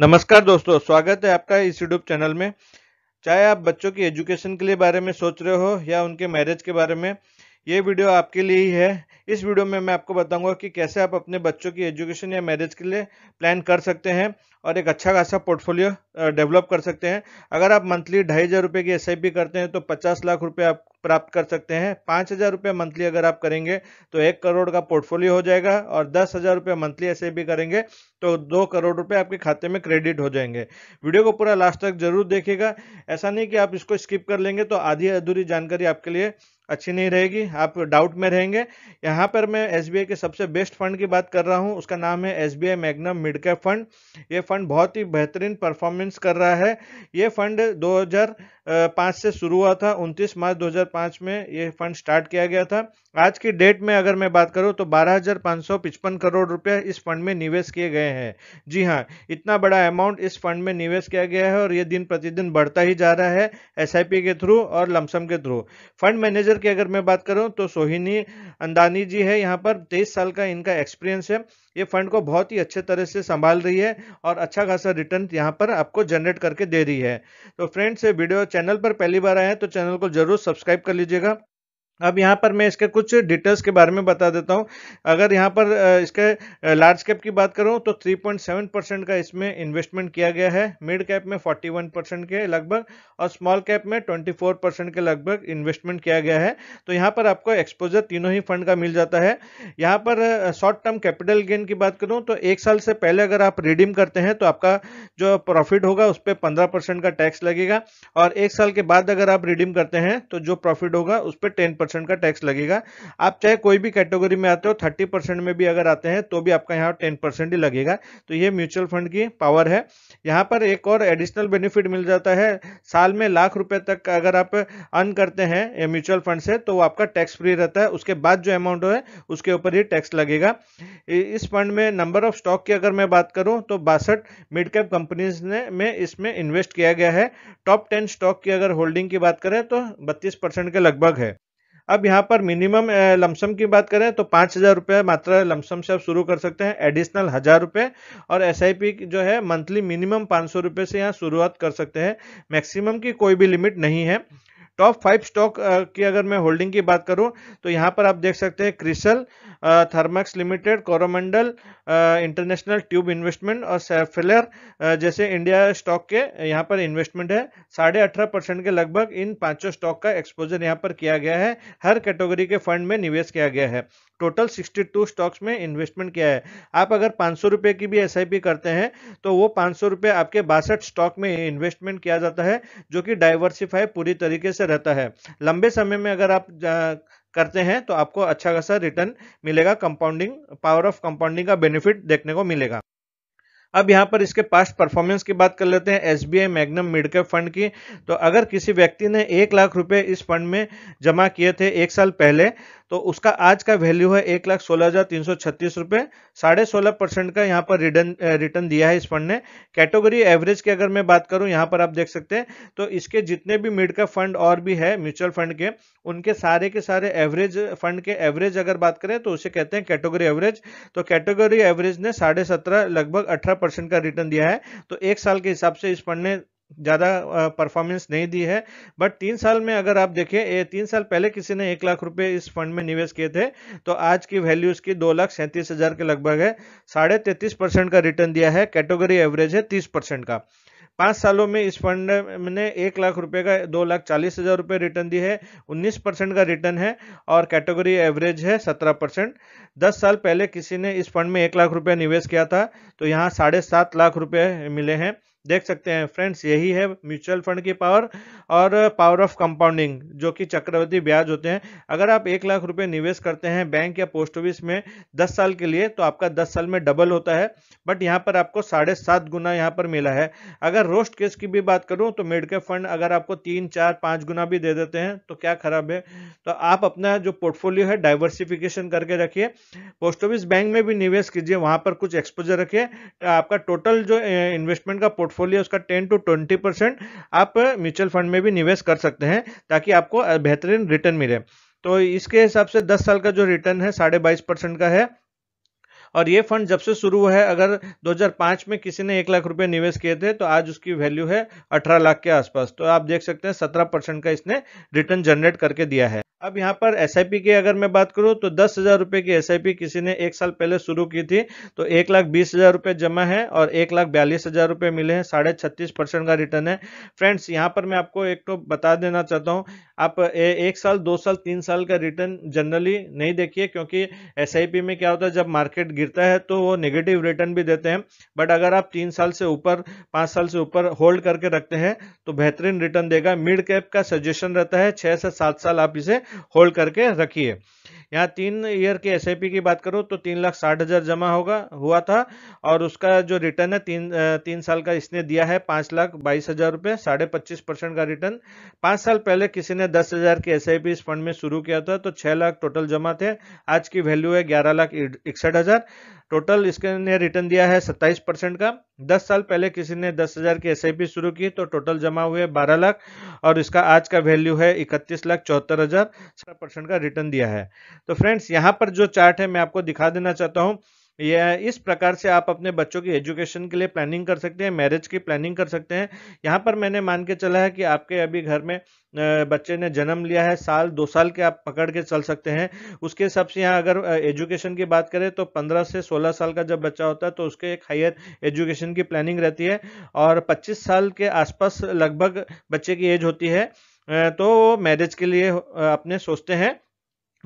नमस्कार दोस्तों स्वागत है आपका इस यूट्यूब चैनल में चाहे आप बच्चों की एजुकेशन के लिए बारे में सोच रहे हो या उनके मैरिज के बारे में ये वीडियो आपके लिए ही है इस वीडियो में मैं आपको बताऊंगा कि कैसे आप अपने बच्चों की एजुकेशन या मैरिज के लिए प्लान कर सकते हैं और एक अच्छा खासा पोर्टफोलियो डेवलप कर सकते हैं अगर आप मंथली ढाई हज़ार रुपये की एस करते हैं तो पचास लाख रुपये आप प्राप्त कर सकते हैं पाँच हज़ार रुपये मंथली अगर आप करेंगे तो एक करोड़ का पोर्टफोलियो हो जाएगा और दस हज़ार रुपये मंथली एस करेंगे तो दो करोड़ रुपये आपके खाते में क्रेडिट हो जाएंगे वीडियो को पूरा लास्ट तक जरूर देखिएगा ऐसा नहीं कि आप इसको स्किप कर लेंगे तो आधी अधूरी जानकारी आपके लिए अच्छी नहीं रहेगी आप डाउट में रहेंगे यहाँ पर मैं एस के सबसे बेस्ट फंड की बात कर रहा हूँ उसका नाम है S B I Magnum mid cap fund ये फंड बहुत ही बेहतरीन परफॉर्मेंस कर रहा है ये फंड 2000 पाँच से शुरू हुआ था 29 मार्च 2005 में ये फंड स्टार्ट किया गया था आज की डेट में अगर मैं बात करूं तो बारह करोड़ रुपया इस फंड में निवेश किए गए हैं जी हाँ इतना बड़ा अमाउंट इस फंड में निवेश किया गया है और ये दिन प्रतिदिन बढ़ता ही जा रहा है एस के थ्रू और लमसम के थ्रू फंड मैनेजर की अगर मैं बात करूँ तो सोहिनी अंदानी जी है यहाँ पर तेईस साल का इनका एक्सपीरियंस है ये फंड को बहुत ही अच्छे तरह से संभाल रही है और अच्छा खासा रिटर्न यहाँ पर आपको जनरेट करके दे रही है तो फ्रेंड्स ये वीडियो चैनल पर पहली बार आए हैं तो चैनल को जरूर सब्सक्राइब कर लीजिएगा अब यहाँ पर मैं इसके कुछ डिटेल्स के बारे में बता देता हूँ अगर यहाँ पर इसके लार्ज कैप की बात करूँ तो 3.7 परसेंट का इसमें इन्वेस्टमेंट किया गया है मिड कैप में 41 परसेंट के लगभग और स्मॉल कैप में 24 परसेंट के लगभग इन्वेस्टमेंट किया गया है तो यहाँ पर आपको एक्सपोजर तीनों ही फंड का मिल जाता है यहाँ पर शॉर्ट टर्म कैपिटल गेन की बात करूँ तो एक साल से पहले अगर आप रिडीम करते हैं तो आपका जो प्रॉफिट होगा उस पर पंद्रह का टैक्स लगेगा और एक साल के बाद अगर आप रिडीम करते हैं तो जो प्रॉफिट होगा उस पर टेन परसेंट का टैक्स लगेगा आप चाहे कोई भी कैटेगरी में आते हो थर्टी परसेंट में भी अगर आते हैं तो भी आपका यहाँ टेन परसेंट ही लगेगा तो ये म्यूचुअल फंड की पावर है यहाँ पर एक और एडिशनल बेनिफिट मिल जाता है साल में लाख रुपए तक अगर आप अर्न करते हैं म्यूचुअल फंड से तो आपका टैक्स फ्री रहता है उसके बाद जो अमाउंट है उसके ऊपर ही टैक्स लगेगा इस फंड में नंबर ऑफ स्टॉक की अगर मैं बात करूं तो बासठ मिड कैप कंपनीज ने में इसमें इन्वेस्ट किया गया है टॉप टेन स्टॉक की अगर होल्डिंग की बात करें तो बत्तीस परसेंट के लगभग है अब यहाँ पर मिनिमम लमसम की बात करें तो पाँच हज़ार रुपये मात्र लमसम से आप शुरू कर सकते हैं एडिशनल हज़ार रुपये और एस जो है मंथली मिनिमम पाँच सौ रुपये से यहाँ शुरुआत कर सकते हैं मैक्सिमम की कोई भी लिमिट नहीं है टॉप फाइव स्टॉक की अगर मैं होल्डिंग की बात करूं तो यहां पर आप देख सकते हैं Crisil Thermax Limited Coromandel International Tube Investment और फिलर uh, जैसे इंडिया स्टॉक के यहां पर इन्वेस्टमेंट है साढ़े अठारह परसेंट के लगभग इन पांचों स्टॉक का एक्सपोजर यहां पर किया गया है हर कैटेगरी के फंड में निवेश किया गया है टोटल 62 स्टॉक्स में इन्वेस्टमेंट किया है आप अगर पाँच रुपए की भी एस करते हैं तो वो पाँच रुपए आपके बासठ स्टॉक में इन्वेस्टमेंट किया जाता है जो कि डाइवर्सिफाई पूरी तरीके से रहता है लंबे समय में अगर आप करते हैं तो आपको अच्छा खासा रिटर्न मिलेगा कंपाउंडिंग पावर ऑफ कंपाउंडिंग का बेनिफिट देखने को मिलेगा अब यहां पर इसके पास्ट परफॉर्मेंस की बात कर लेते हैं S B I Magnum midcap fund की तो अगर किसी व्यक्ति ने एक लाख रुपए इस फंड में जमा किए थे एक साल पहले तो उसका आज का वैल्यू है एक लाख सोलह हजार तीन सौ छत्तीस रुपए साढ़े सोलह परसेंट का यहाँ पर रिटर्न रिटर्न दिया है इस फंड ने कैटेगरी एवरेज की अगर मैं बात करूं यहाँ पर आप देख सकते हैं तो इसके जितने भी मिड का फंड और भी है म्यूचुअल फंड के उनके सारे के सारे एवरेज फंड के एवरेज अगर बात करें तो उसे कहते हैं कैटेगरी एवरेज तो कैटेगरी एवरेज ने साढ़े सत्रह लगभग अठारह परसेंट का रिटर्न दिया है तो एक साल के हिसाब से इस फंड ने ज़्यादा परफॉर्मेंस नहीं दी है बट तीन साल में अगर आप देखें तीन साल पहले किसी ने एक लाख रुपए इस फंड में निवेश किए थे तो आज की वैल्यू इसकी दो लाख सैंतीस हज़ार के लगभग है साढ़े तैंतीस परसेंट का रिटर्न दिया है कैटेगरी एवरेज है तीस परसेंट का पांच सालों में इस फंड ने एक लाख रुपए का दो लाख चालीस हज़ार रुपए रिटर्न दी है उन्नीस परसेंट का रिटर्न है और कैटेगरी एवरेज है सत्रह परसेंट दस साल पहले किसी ने इस फंड में एक लाख रुपया निवेश किया था तो यहाँ साढ़े सात लाख रुपये मिले हैं देख सकते हैं फ्रेंड्स यही है म्यूचुअल फंड की पावर और पावर ऑफ कंपाउंडिंग जो कि चक्रवर्ती ब्याज होते हैं अगर आप एक लाख रुपए निवेश करते हैं बैंक या पोस्ट ऑफिस में दस साल के लिए तो आपका दस साल में डबल होता है बट यहाँ पर आपको साढ़े सात गुना यहाँ पर मिला है अगर रोस्ट केस की भी बात करूँ तो मेडिकल फंड अगर आपको तीन चार पाँच गुना भी दे देते हैं तो क्या खराब है तो आप अपना जो पोर्टफोलियो है डाइवर्सिफिकेशन करके रखिए पोस्ट ऑफिस बैंक में भी निवेश कीजिए वहाँ पर कुछ एक्सपोजर रखिए आपका टोटल जो इन्वेस्टमेंट का पोर्ट पोर्टफोलियो उसका टेन टू ट्वेंटी परसेंट आप म्यूचुअल फंड में भी निवेश कर सकते हैं ताकि आपको बेहतरीन रिटर्न मिले तो इसके हिसाब से दस साल का जो रिटर्न है साढ़े बाईस परसेंट का है और ये फंड जब से शुरू हुआ है अगर 2005 में किसी ने एक लाख रुपए निवेश किए थे तो आज उसकी वैल्यू है 18 लाख के आसपास तो आप देख सकते हैं 17 परसेंट का इसने रिटर्न जनरेट करके दिया है अब यहाँ पर एस की अगर मैं बात करूँ तो दस हज़ार रुपये की एस किसी ने एक साल पहले शुरू की थी तो एक लाख बीस हज़ार रुपये जमा है और एक लाख बयालीस हज़ार रुपये मिले हैं साढ़े छत्तीस परसेंट का रिटर्न है फ्रेंड्स यहाँ पर मैं आपको एक तो बता देना चाहता हूँ आप ए, एक साल दो साल तीन साल का रिटर्न जनरली नहीं देखिए क्योंकि एस में क्या होता है जब मार्केट गिरता है तो वो नेगेटिव रिटर्न भी देते हैं बट अगर आप तीन साल से ऊपर पाँच साल से ऊपर होल्ड करके रखते हैं तो बेहतरीन रिटर्न देगा मिड कैप का सजेशन रहता है छः से सात साल आप इसे होल्ड करके रखिए यहाँ तीन ईयर के एस की बात करूँ तो तीन लाख साठ हज़ार जमा होगा हुआ था और उसका जो रिटर्न है तीन तीन साल का इसने दिया है पाँच लाख बाईस हज़ार रुपये साढ़े पच्चीस परसेंट का रिटर्न पाँच साल पहले किसी ने दस हज़ार के एस इस फंड में शुरू किया था तो छः लाख टोटल जमा थे आज की वैल्यू है ग्यारह लाख इकसठ हज़ार टोटल इसके ने रिटर्न दिया है सत्ताईस परसेंट का दस साल पहले किसी ने दस हज़ार की एस शुरू की तो टोटल जमा हुए बारह लाख और इसका आज का वैल्यू है इकतीस लाख चौहत्तर हज़ार परसेंट का रिटर्न दिया है तो फ्रेंड्स यहाँ पर जो चार्ट है मैं आपको दिखा देना चाहता हूँ यह इस प्रकार से आप अपने बच्चों की एजुकेशन के लिए प्लानिंग कर सकते हैं मैरिज की प्लानिंग कर सकते हैं यहाँ पर मैंने मान के चला है कि आपके अभी घर में बच्चे ने जन्म लिया है साल दो साल के आप पकड़ के चल सकते हैं उसके हिसाब से यहाँ अगर एजुकेशन की बात करें तो पंद्रह से सोलह साल का जब बच्चा होता है तो उसके एक हायर एजुकेशन की प्लानिंग रहती है और पच्चीस साल के आसपास लगभग बच्चे की एज होती है तो मैरिज के लिए अपने सोचते हैं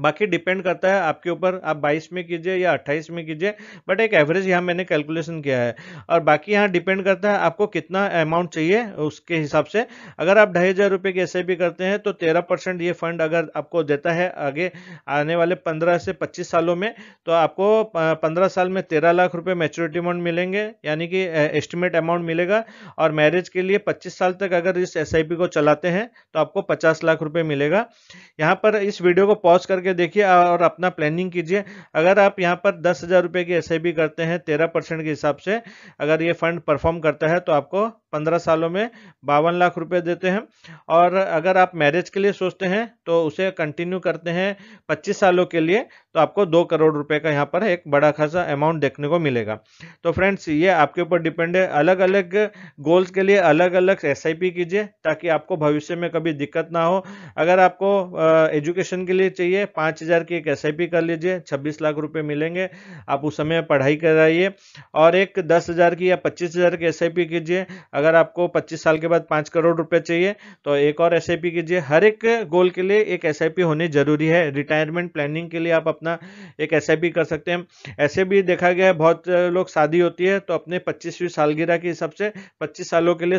बाकी डिपेंड करता है आपके ऊपर आप 22 में कीजिए या 28 में कीजिए बट एक एवरेज यहाँ मैंने कैलकुलेशन किया है और बाकी यहाँ डिपेंड करता है आपको कितना अमाउंट चाहिए उसके हिसाब से अगर आप ढाई हज़ार रुपये की एस करते हैं तो 13 परसेंट ये फंड अगर आपको देता है आगे आने वाले 15 से 25 सालों में तो आपको 15 साल में तेरह लाख रुपये मेच्योरिटी अमाउंट मिलेंगे यानी कि एस्टिमेट अमाउंट मिलेगा और मैरिज के लिए पच्चीस साल तक अगर इस एस को चलाते हैं तो आपको पचास लाख रुपये मिलेगा यहाँ पर इस वीडियो को पॉज करके करके देखिए और अपना प्लानिंग कीजिए अगर आप यहाँ पर दस हज़ार रुपये की एस करते हैं तेरह परसेंट के हिसाब से अगर ये फंड परफॉर्म करता है तो आपको पंद्रह सालों में बावन लाख रुपए देते हैं और अगर आप मैरिज के लिए सोचते हैं तो उसे कंटिन्यू करते हैं पच्चीस सालों के लिए तो आपको दो करोड़ रुपए का यहाँ पर एक बड़ा खासा अमाउंट देखने को मिलेगा तो फ्रेंड्स ये आपके ऊपर डिपेंड है अलग अलग गोल्स के लिए अलग अलग एस कीजिए ताकि आपको भविष्य में कभी दिक्कत ना हो अगर आपको एजुकेशन के लिए चाहिए पाँच हज़ार की एक एस कर लीजिए छब्बीस लाख रुपये मिलेंगे आप उस समय पढ़ाई कराइए और एक दस हज़ार की या पच्चीस हज़ार की एस कीजिए अगर अगर आपको 25 साल के बाद 5 करोड़ रुपए चाहिए तो एक और एस कीजिए हर एक गोल के लिए एक एस होनी जरूरी है रिटायरमेंट प्लानिंग के लिए आप अपना एक एस कर सकते हैं ऐसे भी देखा गया है बहुत लोग शादी होती है तो अपने पच्चीसवीं सालगिरह के हिसाब से पच्चीस सालों के लिए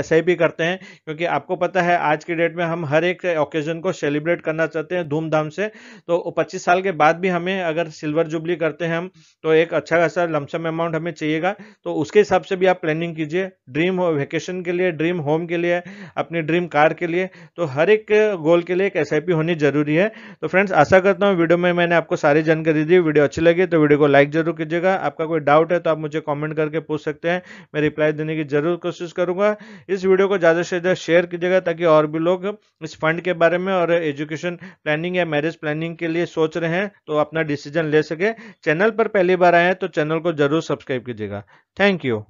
एस करते हैं क्योंकि आपको पता है आज के डेट में हम हर एक ओकेजन को सेलिब्रेट करना चाहते हैं धूमधाम से तो पच्चीस साल के बाद भी हमें अगर सिल्वर जुबली करते हैं हम तो एक अच्छा खासा लमसम अमाउंट हमें चाहिएगा तो उसके हिसाब से भी आप प्लानिंग कीजिए ड्रीम ड्रीम हो वेकेशन के लिए ड्रीम होम के लिए अपनी ड्रीम कार के लिए तो हर एक गोल के लिए एक एस होनी जरूरी है तो फ्रेंड्स आशा करता हूँ वीडियो में मैंने आपको सारी जानकारी दी वीडियो अच्छी लगी तो वीडियो को लाइक जरूर कीजिएगा आपका कोई डाउट है तो आप मुझे कॉमेंट करके पूछ सकते हैं मैं रिप्लाई देने की जरूर कोशिश करूंगा इस वीडियो को ज़्यादा से ज़्यादा शेयर कीजिएगा ताकि और भी लोग इस फंड के बारे में और एजुकेशन प्लानिंग या मैरिज प्लानिंग के लिए सोच रहे हैं तो अपना डिसीजन ले सके चैनल पर पहली बार आए हैं तो चैनल को जरूर सब्सक्राइब कीजिएगा थैंक यू